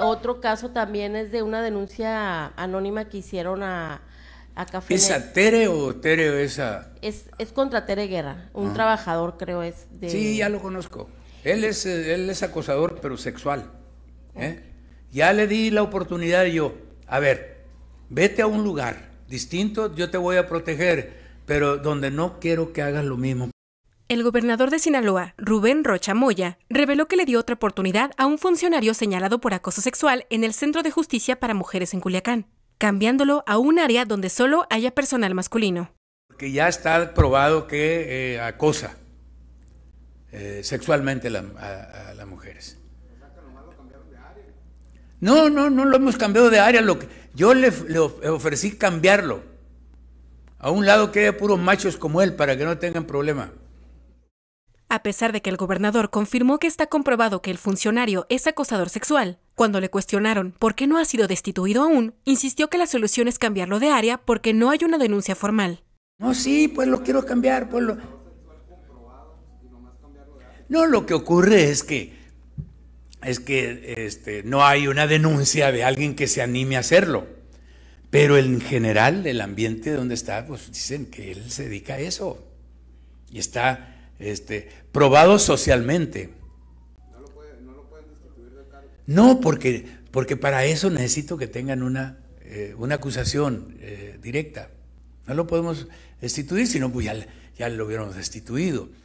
Otro caso también es de una denuncia anónima que hicieron a, Café. ¿Es a Tere o Tere o esa? Es, contra Tere Guerra, un ah. trabajador creo es. De... Sí, ya lo conozco. Él es, eh, él es acosador, pero sexual. ¿eh? Ya le di la oportunidad yo, a ver, vete a un lugar distinto, yo te voy a proteger, pero donde no quiero que hagas lo mismo, el gobernador de Sinaloa, Rubén Rocha Moya, reveló que le dio otra oportunidad a un funcionario señalado por acoso sexual en el Centro de Justicia para Mujeres en Culiacán, cambiándolo a un área donde solo haya personal masculino. Porque ya está probado que eh, acosa eh, sexualmente a, las mujeres. No, no, no lo hemos cambiado de área. Lo que, yo le, le ofrecí cambiarlo a un lado que haya puros machos como él para que no tengan problema. A pesar de que el gobernador confirmó que está comprobado que el funcionario es acosador sexual, cuando le cuestionaron por qué no ha sido destituido aún, insistió que la solución es cambiarlo de área porque no hay una denuncia formal. No, sí, pues lo quiero cambiar, pues lo... No, lo que ocurre es que es que este, no hay una denuncia de alguien que se anime a hacerlo. Pero en general, el ambiente donde está, pues dicen que él se dedica a eso. Y está este, probado socialmente. No, no porque, porque para eso necesito que tengan una, eh, una acusación eh, directa. No lo podemos destituir, sino pues ya, ya lo hubiéramos destituido.